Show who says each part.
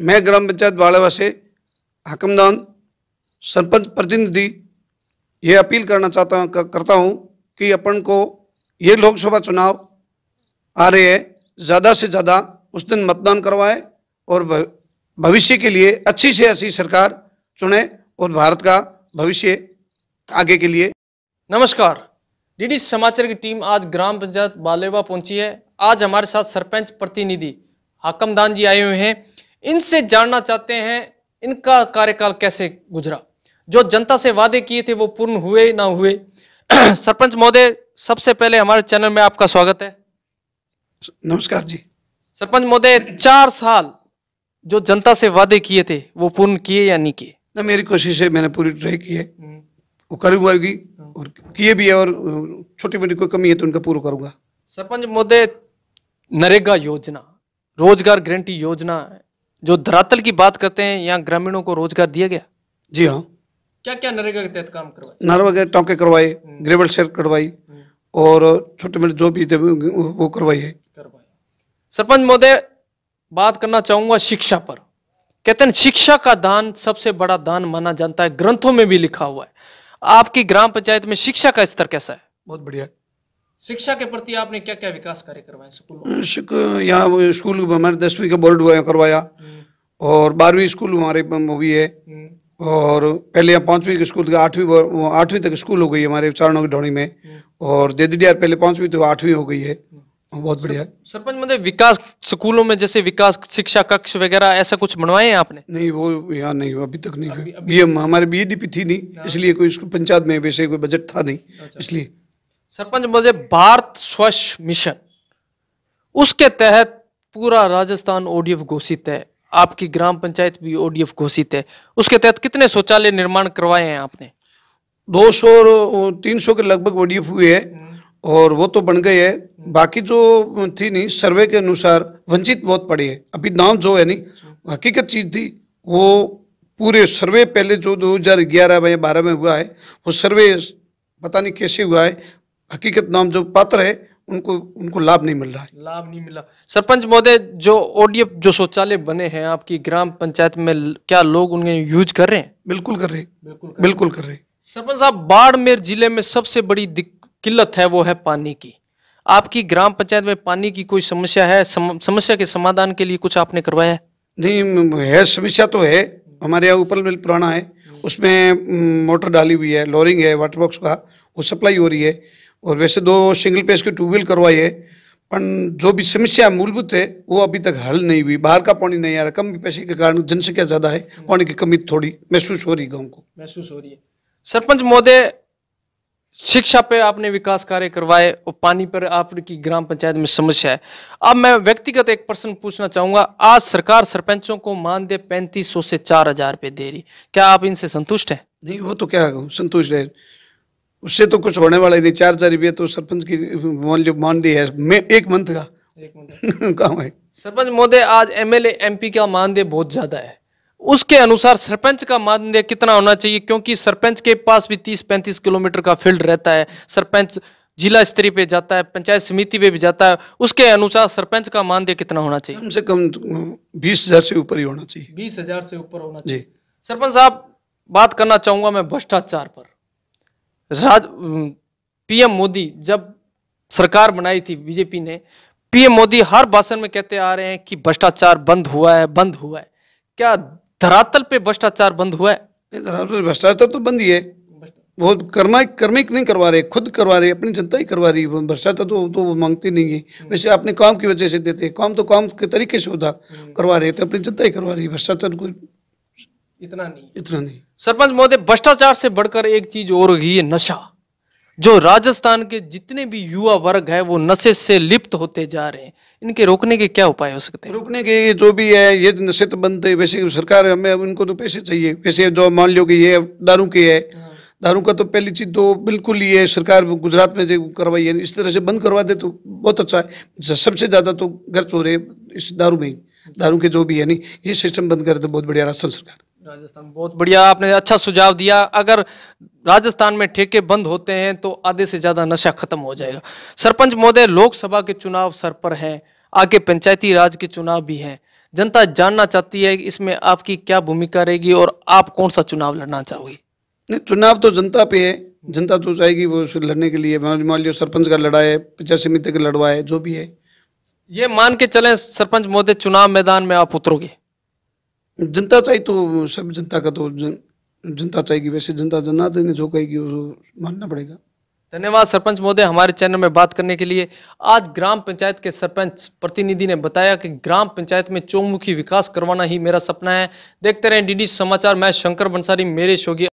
Speaker 1: मैं ग्राम पंचायत बाड़वा से हकमदान सरपंच प्रतिनिधि ये अपील करना चाहता हूँ करता हूँ कि अपन को ये लोकसभा चुनाव आ रहे हैं ज़्यादा से ज़्यादा उस दिन मतदान करवाएं और भविष्य के लिए अच्छी से अच्छी सरकार चुने और भारत का भविष्य आगे के लिए नमस्कार
Speaker 2: डीडी समाचार की टीम आज ग्राम पंचायत बालेवा पहुंची है आज हमारे साथ सरपंच प्रतिनिधि हाकमदान जी आए हुए हैं इनसे जानना चाहते हैं इनका कार्यकाल कैसे गुजरा जो जनता से वादे किए थे वो पूर्ण हुए ना हुए सरपंच महोदय सबसे पहले हमारे चैनल में आपका स्वागत है नमस्कार जी सरपंच महोदय चार साल जो जनता से वादे किए थे वो पूर्ण किए या नहीं किए
Speaker 1: ना मेरी कोशिश है मैंने पूरी ट्राई की है हम्म। वो करूंगी हम्म। और किए भी है और छोटी मोटी कोई कमी है तो उनका पूरा करूंगा
Speaker 2: सरपंच महोदय
Speaker 1: नरेगा योजना
Speaker 2: रोजगार गारंटी योजना जो धरातल की बात करते हैं यहाँ ग्रामीणों को रोजगार दिया गया जी हाँ क्या क्या नरेगा के तहत काम करवाए
Speaker 1: नरेगा टोंके करवाए हम्म। ग्रेवल शेयर करवाई और छोटे मोटे जो भी वो करवाई है सरपंच महोदय
Speaker 2: बात करना चाहूंगा शिक्षा पर कहते हैं शिक्षा का दान सबसे बड़ा दान माना जाता है ग्रंथों में भी लिखा हुआ है आपकी ग्राम पंचायत में शिक्षा का स्तर कैसा है बहुत बढ़िया है शिक्षा के प्रति आपने क्या क्या विकास कार्य करवाए
Speaker 1: स्कूल यहाँ स्कूल दसवीं का बोर्ड करवाया हम्म। और बारहवीं स्कूल हमारे हुई है हम्म। और पहले यहाँ पांचवी के स्कूल आठवीं आठवीं तक स्कूल हो गई हमारे चारणों की ढोणी में हम्म। और देदीडियार पहले पाँचवीं तो आठवीं हो गई है बहुत बढ़िया
Speaker 2: सरपंच मतलब विकास स्कूलों में जैसे विकास शिक्षा कक्ष वगैरह ऐसा कुछ बनवाए
Speaker 1: हैं आपने नहीं वो यहाँ नहीं अभी तक नहीं हुआ बी हमारे बी e थी नहीं हाँ। इसलिए कोई पंचायत में वैसे कोई बजट था नहीं अच्छा। इसलिए सरपंच मुझे भारत स्वच्छ मिशन उसके तहत
Speaker 2: पूरा राजस्थान ओडीएफ घोषित है आपकी ग्राम पंचायत भी ओडीएफ घोषित है उसके तहत कितने शौचालय निर्माण करवाए हैं आपने
Speaker 1: 200 और 300 के लगभग ओडीएफ हुए है हम्म। और वो तो बन गए है बाकी जो थी नहीं सर्वे के अनुसार वंचित बहुत पड़े है अभी नाम जो है नहीं हकीकत चीज थी वो पूरे सर्वे पहले जो 2011 में 12 में हुआ है वो सर्वे पता नहीं कैसे हुआ है हकीकत नाम जो पात्र है उनको उनको लाभ नहीं मिल रहा है
Speaker 2: लाभ नहीं मिला सरपंच महोदय जो ओडीएफ जो शौचालय बने हैं आपकी ग्राम पंचायत में क्या लोग उन्हें यूज कर रहे हैं
Speaker 1: बिल्कुल कर रहे हैं बिल्कुल कर रहे हैं
Speaker 2: सरपंच साहब बाड़मेर जिले में सबसे बड़ी किल्लत है वो है पानी की आपकी ग्राम पंचायत में पानी की कोई समस्या है सम, समस्या के
Speaker 1: समाधान के लिए कुछ आपने करवाया नहीं है समस्या तो है हमारे यहाँ ऊपर मिल पुराना है उसमें मोटर डाली हुई है लोरिंग है वाटर बॉक्स का वो सप्लाई हो रही है और वैसे दो सिंगल पेज के ट्यूबवेल करवाई है पर जो भी समस्या मूलभूत है वो अभी तक हल नहीं हुई बाहर का पानी नहीं आ रहा कम पैसे के कारण जनसंख्या ज़्यादा है पानी की कमी थोड़ी महसूस हो रही गाँव को महसूस हो रही है सरपंच महोदय शिक्षा पे आपने विकास
Speaker 2: कार्य करवाए और पानी पर आपकी ग्राम पंचायत में समस्या है अब मैं व्यक्तिगत एक प्रश्न पूछना चाहूंगा आज सरकार सरपंचों को मानदेय पैंतीस सौ से चार हजार रुपये दे रही क्या
Speaker 1: आप इनसे संतुष्ट हैं नहीं वो तो क्या संतुष्ट है उससे तो कुछ होने वाला ही नहीं चार चार रुपये तो सरपंच की मान मान दी है मैं एक मंथ का काम है
Speaker 2: सरपंच मोदे आज एमएलए एमपी का मानदेय बहुत ज्यादा है उसके अनुसार सरपंच का मानदेय कितना होना चाहिए क्योंकि सरपंच के पास भी तीस पैंतीस किलोमीटर का फील्ड रहता है सरपंच जिला स्तरीय पे जाता है पंचायत समिति पे भी जाता है उसके अनुसार सरपंच का मानदेय कितना होना
Speaker 1: चाहिए कम से कम बीस हजार से ऊपर ही होना चाहिए
Speaker 2: बीस हजार से ऊपर होना चाहिए सरपंच साहब बात करना चाहूंगा मैं भ्रष्टाचार पर पीएम मोदी जब सरकार बनाई थी बीजेपी ने पीएम मोदी हर भाषण में कहते आ रहे हैं
Speaker 1: कि भ्रष्टाचार बंद हुआ है बंद हुआ है क्या धरातल पे भ्रष्टाचार बंद हुआ है धरातल भ्रष्टाचार तो बंद ही है वो कर्मा कर्मिक नहीं करवा रहे खुद करवा रहे अपनी जनता ही करवा रही है भ्रष्टाचार तो तो वो मांगती नहीं है वैसे अपने काम की वजह से देते काम तो काम के तरीके से होता हम्म। करवा रहे थे अपनी जनता ही करवा रही है भ्रष्टाचार कोई इतना नहीं इतना नहीं
Speaker 2: सरपंच महोदय भ्रष्टाचार से बढ़कर एक चीज और रही है नशा जो राजस्थान के जितने भी युवा वर्ग है वो नशे से लिप्त होते जा रहे हैं इनके रोकने के क्या उपाय हो सकते
Speaker 1: हैं रोकने के जो भी है ये तो नशे तो बनते वैसे सरकार हमें इनको तो पैसे चाहिए वैसे जो मान लो कि ये दारू के है दारू का तो पहली चीज तो बिल्कुल ही है सरकार गुजरात में करवाई है इस तरह से बंद करवा दे तो बहुत अच्छा है सबसे ज़्यादा तो खर्च हो रहे इस दारू में दारू के जो भी है नहीं ये सिस्टम बंद कर दे बहुत बढ़िया राजस्थान सरकार राजस्थान बहुत बढ़िया
Speaker 2: आपने अच्छा सुझाव दिया अगर राजस्थान में ठेके बंद होते हैं तो आधे से ज्यादा नशा खत्म हो जाएगा सरपंच महोदय लोकसभा के चुनाव सर पर हैं आगे पंचायती राज के चुनाव भी हैं जनता जानना चाहती है कि इसमें आपकी क्या भूमिका रहेगी और आप कौन सा चुनाव लड़ना चाहोगे
Speaker 1: नहीं चुनाव तो जनता पे है जनता जो चाहेगी वो लड़ने के लिए मान लियो सरपंच का लड़ा है पंचायत समिति का लड़वा है जो भी है
Speaker 2: ये मान के चले सरपंच
Speaker 1: महोदय चुनाव मैदान में आप उतरोगे जनता चाहिए तो सब जनता का तो जन, जनता चाहिए वैसे जनता जनार्दन ने जो कहेगी वो मानना पड़ेगा
Speaker 2: धन्यवाद सरपंच महोदय हमारे चैनल में बात करने के लिए आज ग्राम पंचायत के सरपंच प्रतिनिधि ने बताया कि ग्राम पंचायत में चौमुखी विकास करवाना ही मेरा सपना है देखते रहें डीडी समाचार मैं शंकर बंसारी मेरे शोगी